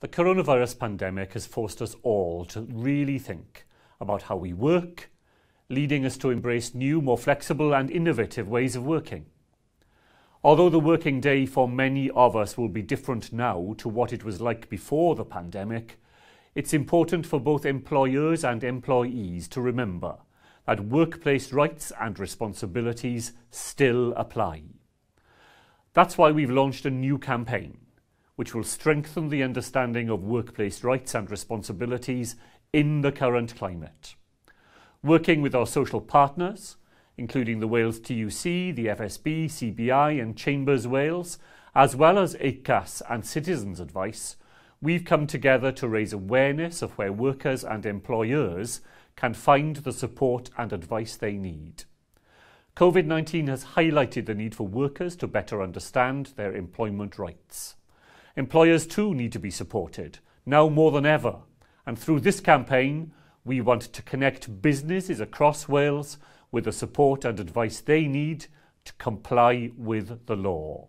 The coronavirus pandemic has forced us all to really think about how we work, leading us to embrace new, more flexible and innovative ways of working. Although the working day for many of us will be different now to what it was like before the pandemic, it's important for both employers and employees to remember that workplace rights and responsibilities still apply. That's why we've launched a new campaign which will strengthen the understanding of workplace rights and responsibilities in the current climate. Working with our social partners, including the Wales TUC, the FSB, CBI, and Chambers Wales, as well as ACAS and Citizens Advice, we've come together to raise awareness of where workers and employers can find the support and advice they need. COVID 19 has highlighted the need for workers to better understand their employment rights. Employers too need to be supported, now more than ever. And through this campaign, we want to connect businesses across Wales with the support and advice they need to comply with the law.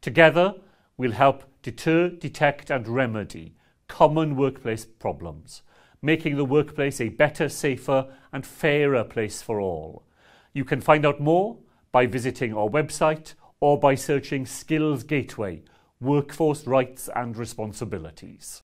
Together, we'll help deter, detect, and remedy common workplace problems, making the workplace a better, safer, and fairer place for all. You can find out more by visiting our website or by searching Skills Gateway workforce rights and responsibilities.